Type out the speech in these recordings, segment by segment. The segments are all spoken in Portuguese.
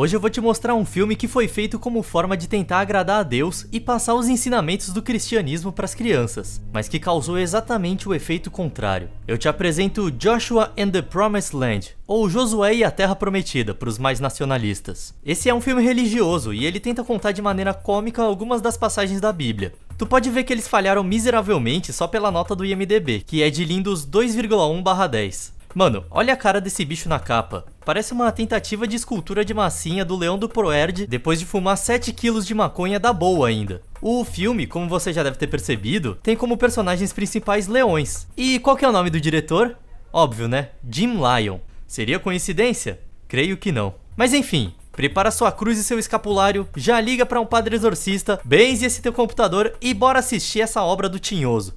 Hoje eu vou te mostrar um filme que foi feito como forma de tentar agradar a Deus e passar os ensinamentos do cristianismo para as crianças, mas que causou exatamente o efeito contrário. Eu te apresento Joshua and the Promised Land, ou Josué e a Terra Prometida, para os mais nacionalistas. Esse é um filme religioso e ele tenta contar de maneira cômica algumas das passagens da Bíblia. Tu pode ver que eles falharam miseravelmente só pela nota do IMDB, que é de lindos 2,1/10. Mano, olha a cara desse bicho na capa. Parece uma tentativa de escultura de massinha do leão do Proerd depois de fumar 7 quilos de maconha da boa ainda. O filme, como você já deve ter percebido, tem como personagens principais leões. E qual que é o nome do diretor? Óbvio, né? Jim Lyon. Seria coincidência? Creio que não. Mas enfim, prepara sua cruz e seu escapulário, já liga para um padre exorcista, benze esse teu computador e bora assistir essa obra do Tinhoso.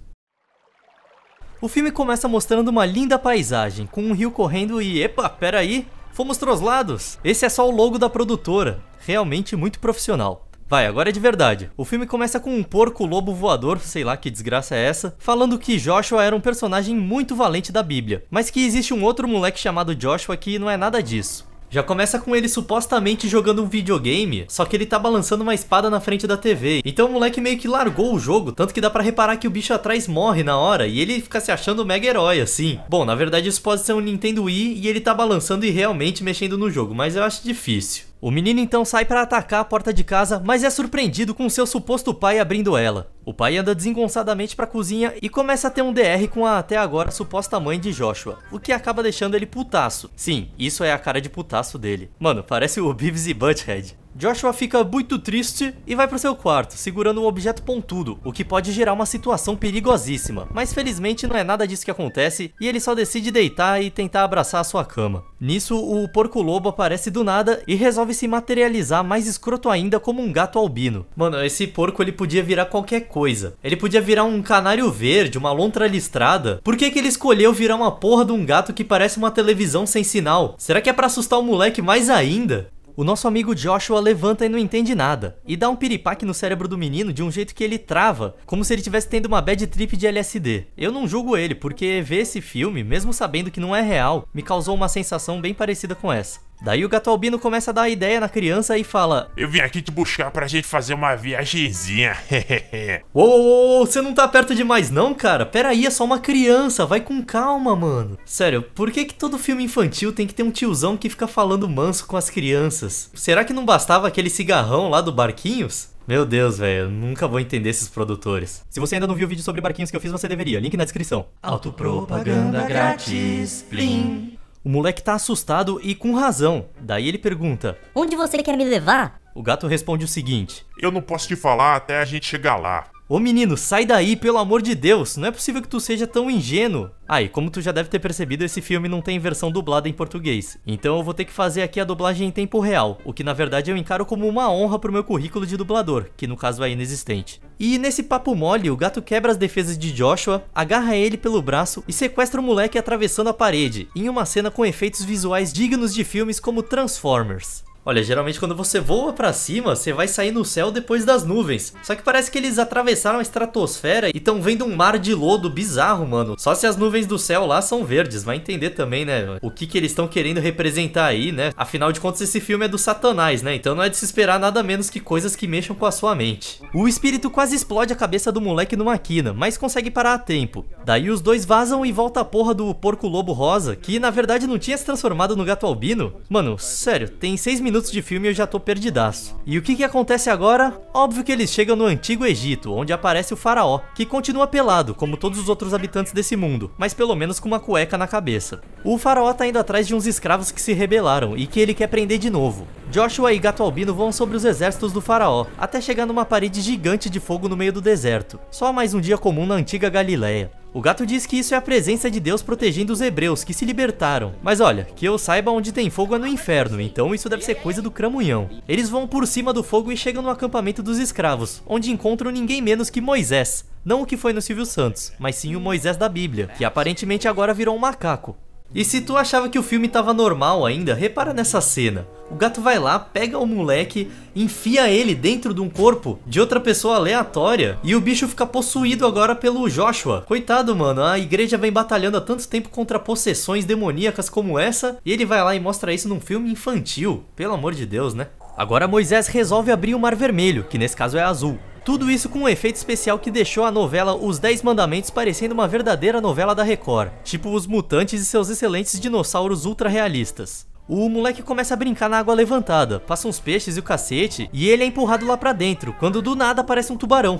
O filme começa mostrando uma linda paisagem, com um rio correndo e epa, peraí, Fomos troslados! Esse é só o logo da produtora. Realmente muito profissional. Vai, agora é de verdade. O filme começa com um porco lobo voador, sei lá que desgraça é essa, falando que Joshua era um personagem muito valente da Bíblia, mas que existe um outro moleque chamado Joshua que não é nada disso. Já começa com ele supostamente jogando um videogame, só que ele tá balançando uma espada na frente da TV. Então o moleque meio que largou o jogo, tanto que dá pra reparar que o bicho atrás morre na hora e ele fica se achando mega herói, assim. Bom, na verdade isso pode ser um Nintendo Wii e ele tá balançando e realmente mexendo no jogo, mas eu acho difícil. O menino então sai para atacar a porta de casa, mas é surpreendido com seu suposto pai abrindo ela. O pai anda desengonçadamente para a cozinha e começa a ter um DR com a até agora suposta mãe de Joshua, o que acaba deixando ele putaço. Sim, isso é a cara de putaço dele. Mano, parece o Beavis e Butthead. Joshua fica muito triste e vai para seu quarto, segurando um objeto pontudo, o que pode gerar uma situação perigosíssima. Mas felizmente não é nada disso que acontece e ele só decide deitar e tentar abraçar a sua cama. Nisso, o porco-lobo aparece do nada e resolve se materializar mais escroto ainda como um gato albino. Mano, esse porco ele podia virar qualquer coisa. Ele podia virar um canário verde, uma lontra listrada. Por que que ele escolheu virar uma porra de um gato que parece uma televisão sem sinal? Será que é para assustar o moleque mais ainda? O nosso amigo Joshua levanta e não entende nada, e dá um piripaque no cérebro do menino de um jeito que ele trava, como se ele tivesse tendo uma bad trip de LSD. Eu não julgo ele, porque ver esse filme, mesmo sabendo que não é real, me causou uma sensação bem parecida com essa. Daí o gato albino começa a dar ideia na criança e fala: Eu vim aqui te buscar pra gente fazer uma viagemzinha. ô, ô, ô, você não tá perto demais, não, cara? Pera aí, é só uma criança, vai com calma, mano. Sério, por que, que todo filme infantil tem que ter um tiozão que fica falando manso com as crianças? Será que não bastava aquele cigarrão lá do Barquinhos? Meu Deus, velho, nunca vou entender esses produtores. Se você ainda não viu o vídeo sobre barquinhos que eu fiz, você deveria. Link na descrição. Autopropaganda grátis, plim. O moleque tá assustado e com razão. Daí ele pergunta: Onde você quer me levar? O gato responde o seguinte: Eu não posso te falar até a gente chegar lá. Ô menino, sai daí, pelo amor de Deus, não é possível que tu seja tão ingênuo. Aí, e como tu já deve ter percebido, esse filme não tem versão dublada em português. Então eu vou ter que fazer aqui a dublagem em tempo real, o que na verdade eu encaro como uma honra pro meu currículo de dublador, que no caso é inexistente. E nesse papo mole, o gato quebra as defesas de Joshua, agarra ele pelo braço e sequestra o moleque atravessando a parede, em uma cena com efeitos visuais dignos de filmes como Transformers. Olha, geralmente quando você voa para cima, você vai sair no céu depois das nuvens. Só que parece que eles atravessaram a estratosfera e estão vendo um mar de lodo bizarro, mano. Só se as nuvens do céu lá são verdes, vai entender também, né? O que que eles estão querendo representar aí, né? Afinal de contas, esse filme é do satanás, né? Então não é de se esperar nada menos que coisas que mexam com a sua mente. O espírito quase explode a cabeça do moleque numa quina, mas consegue parar a tempo. Daí os dois vazam e volta a porra do porco-lobo rosa, que na verdade não tinha se transformado no gato albino. Mano, sério, tem seis minutos minutos de filme eu já tô perdidaço. E o que que acontece agora? Óbvio que eles chegam no antigo Egito, onde aparece o faraó, que continua pelado, como todos os outros habitantes desse mundo, mas pelo menos com uma cueca na cabeça. O faraó tá indo atrás de uns escravos que se rebelaram e que ele quer prender de novo. Joshua e Gato Albino vão sobre os exércitos do faraó, até chegar numa parede gigante de fogo no meio do deserto. Só mais um dia comum na antiga Galileia. O gato diz que isso é a presença de Deus protegendo os hebreus que se libertaram. Mas olha, que eu saiba onde tem fogo é no inferno, então isso deve ser coisa do cramunhão. Eles vão por cima do fogo e chegam no acampamento dos escravos, onde encontram ninguém menos que Moisés. Não o que foi no Silvio Santos, mas sim o Moisés da Bíblia, que aparentemente agora virou um macaco. E se tu achava que o filme tava normal ainda, repara nessa cena. O gato vai lá, pega o moleque, enfia ele dentro de um corpo de outra pessoa aleatória e o bicho fica possuído agora pelo Joshua. Coitado, mano, a igreja vem batalhando há tanto tempo contra possessões demoníacas como essa e ele vai lá e mostra isso num filme infantil. Pelo amor de Deus, né? Agora Moisés resolve abrir o Mar Vermelho, que nesse caso é azul, tudo isso com um efeito especial que deixou a novela Os Dez Mandamentos parecendo uma verdadeira novela da Record, tipo Os Mutantes e seus excelentes dinossauros ultra-realistas. O moleque começa a brincar na água levantada, passa uns peixes e o cacete, e ele é empurrado lá pra dentro, quando do nada aparece um tubarão.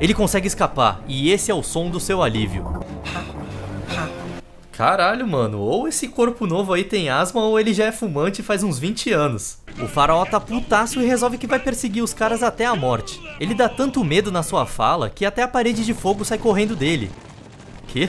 Ele consegue escapar, e esse é o som do seu alívio. Caralho, mano, ou esse corpo novo aí tem asma ou ele já é fumante faz uns 20 anos. O faraó tá putaço e resolve que vai perseguir os caras até a morte. Ele dá tanto medo na sua fala que até a parede de fogo sai correndo dele. Quê?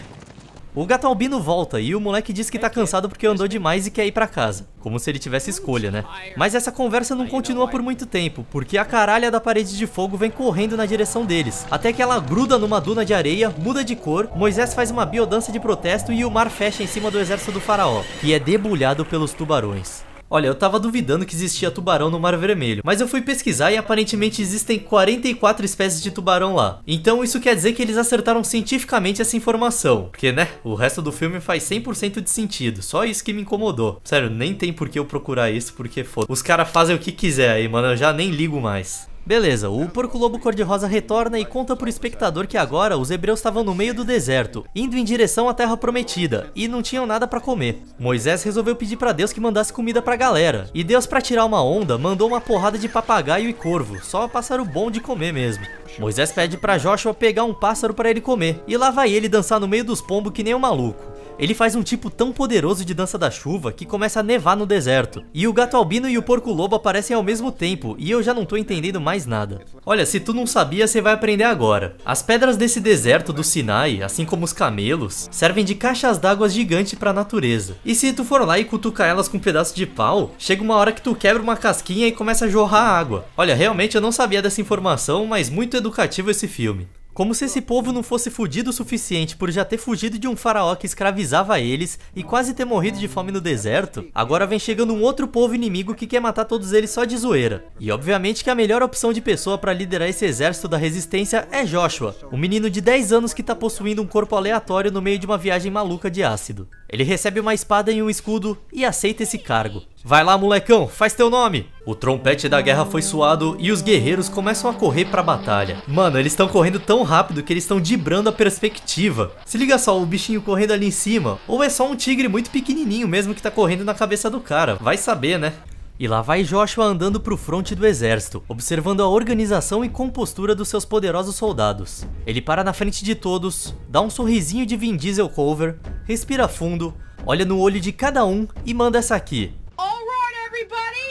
O gato albino volta e o moleque diz que tá cansado porque andou demais e quer ir para casa. Como se ele tivesse escolha, né? Mas essa conversa não continua por muito tempo, porque a caralha da parede de fogo vem correndo na direção deles. Até que ela gruda numa duna de areia, muda de cor, Moisés faz uma biodança de protesto e o mar fecha em cima do exército do faraó, que é debulhado pelos tubarões. Olha, eu tava duvidando que existia tubarão no Mar Vermelho, mas eu fui pesquisar e aparentemente existem 44 espécies de tubarão lá. Então isso quer dizer que eles acertaram cientificamente essa informação, porque né, o resto do filme faz 100% de sentido, só isso que me incomodou. Sério, nem tem por que eu procurar isso, porque foda. Os caras fazem o que quiser aí, mano, eu já nem ligo mais. Beleza, o porco lobo cor-de-rosa retorna e conta pro espectador que agora os hebreus estavam no meio do deserto, indo em direção à terra prometida, e não tinham nada para comer. Moisés resolveu pedir para Deus que mandasse comida pra galera, e Deus para tirar uma onda mandou uma porrada de papagaio e corvo, só pássaro bom de comer mesmo. Moisés pede para Joshua pegar um pássaro para ele comer, e lá vai ele dançar no meio dos pombos que nem um maluco. Ele faz um tipo tão poderoso de dança da chuva que começa a nevar no deserto. E o gato albino e o porco lobo aparecem ao mesmo tempo, e eu já não tô entendendo mais nada. Olha, se tu não sabia, você vai aprender agora. As pedras desse deserto do Sinai, assim como os camelos, servem de caixas d'água gigante pra natureza. E se tu for lá e cutucar elas com um pedaço de pau, chega uma hora que tu quebra uma casquinha e começa a jorrar água. Olha, realmente eu não sabia dessa informação, mas muito educativo esse filme. Como se esse povo não fosse fudido o suficiente por já ter fugido de um faraó que escravizava eles e quase ter morrido de fome no deserto, agora vem chegando um outro povo inimigo que quer matar todos eles só de zoeira. E obviamente que a melhor opção de pessoa para liderar esse exército da resistência é Joshua, um menino de 10 anos que está possuindo um corpo aleatório no meio de uma viagem maluca de ácido. Ele recebe uma espada e um escudo e aceita esse cargo. Vai lá, molecão, faz teu nome! O trompete da guerra foi suado e os guerreiros começam a correr pra batalha. Mano, eles estão correndo tão rápido que eles estão dibrando a perspectiva. Se liga só, o bichinho correndo ali em cima. Ou é só um tigre muito pequenininho mesmo que tá correndo na cabeça do cara. Vai saber, né? E lá vai Joshua andando pro fronte do exército, observando a organização e compostura dos seus poderosos soldados. Ele para na frente de todos, dá um sorrisinho de Vin Diesel cover, respira fundo, olha no olho de cada um e manda essa aqui.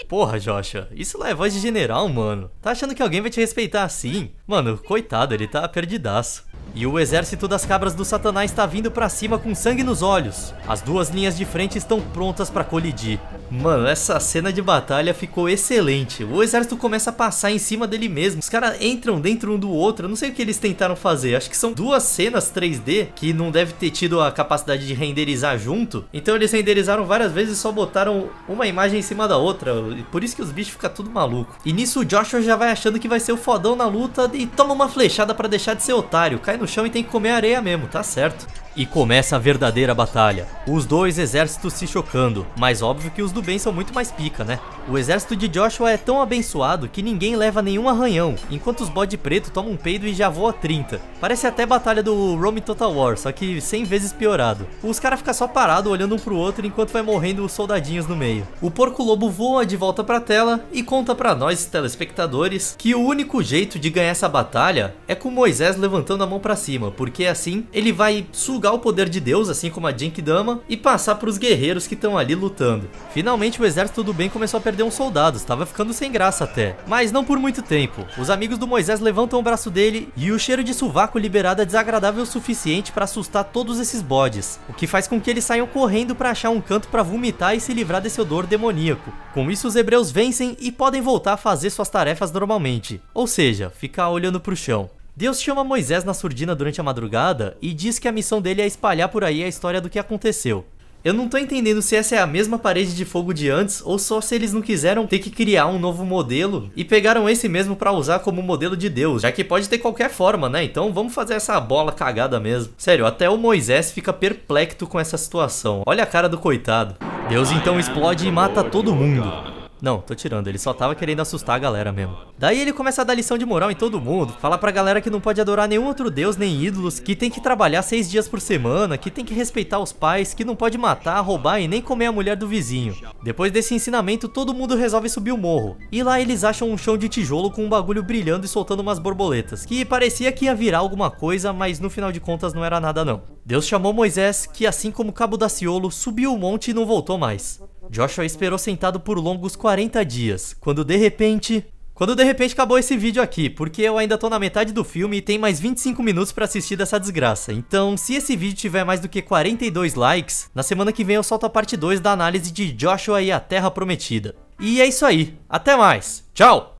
Porra, Joshua, isso lá é voz de general, mano. Tá achando que alguém vai te respeitar assim? Mano, coitado, ele tá perdidaço. E o exército das cabras do Satanás está vindo para cima com sangue nos olhos. As duas linhas de frente estão prontas para colidir. Mano, essa cena de batalha ficou excelente. O exército começa a passar em cima dele mesmo. Os caras entram dentro um do outro. Eu não sei o que eles tentaram fazer. Acho que são duas cenas 3D que não deve ter tido a capacidade de renderizar junto. Então eles renderizaram várias vezes e só botaram uma imagem em cima da outra. Por isso que os bichos ficam tudo maluco. E nisso o Joshua já vai achando que vai ser o fodão na luta e toma uma flechada para deixar de ser otário. Cai no chão e tem que comer areia mesmo, tá certo. E começa a verdadeira batalha. Os dois exércitos se chocando, mas óbvio que os do bem são muito mais pica, né? O exército de Joshua é tão abençoado que ninguém leva nenhum arranhão, enquanto os bode preto tomam um peido e já voa 30. Parece até batalha do Rome Total War, só que 100 vezes piorado. Os caras ficam só parados olhando um pro outro enquanto vai morrendo os soldadinhos no meio. O porco-lobo voa de volta pra tela e conta pra nós, telespectadores, que o único jeito de ganhar essa batalha é com Moisés levantando a mão pra cima, porque assim ele vai sugar o poder de Deus, assim como a Dama, e passar pros guerreiros que estão ali lutando. Finalmente Finalmente o exército do bem começou a perder uns soldados, estava ficando sem graça até. Mas não por muito tempo. Os amigos do Moisés levantam o braço dele e o cheiro de sovaco liberado é desagradável o suficiente para assustar todos esses bodes, o que faz com que eles saiam correndo para achar um canto para vomitar e se livrar desse odor demoníaco. Com isso os hebreus vencem e podem voltar a fazer suas tarefas normalmente, ou seja, ficar olhando para o chão. Deus chama Moisés na surdina durante a madrugada e diz que a missão dele é espalhar por aí a história do que aconteceu. Eu não tô entendendo se essa é a mesma parede de fogo de antes ou só se eles não quiseram ter que criar um novo modelo e pegaram esse mesmo para usar como modelo de Deus, já que pode ter qualquer forma, né? Então vamos fazer essa bola cagada mesmo. Sério, até o Moisés fica perplexo com essa situação. Olha a cara do coitado. Deus então explode e mata todo mundo. Não, tô tirando, ele só tava querendo assustar a galera mesmo. Daí ele começa a dar lição de moral em todo mundo, fala pra galera que não pode adorar nenhum outro deus nem ídolos, que tem que trabalhar seis dias por semana, que tem que respeitar os pais, que não pode matar, roubar e nem comer a mulher do vizinho. Depois desse ensinamento, todo mundo resolve subir o morro. E lá eles acham um chão de tijolo com um bagulho brilhando e soltando umas borboletas, que parecia que ia virar alguma coisa, mas no final de contas não era nada não. Deus chamou Moisés, que assim como Cabo Daciolo, subiu o monte e não voltou mais. Joshua esperou sentado por longos 40 dias, quando de repente... Quando de repente acabou esse vídeo aqui, porque eu ainda tô na metade do filme e tem mais 25 minutos pra assistir dessa desgraça. Então, se esse vídeo tiver mais do que 42 likes, na semana que vem eu solto a parte 2 da análise de Joshua e a Terra Prometida. E é isso aí, até mais, tchau!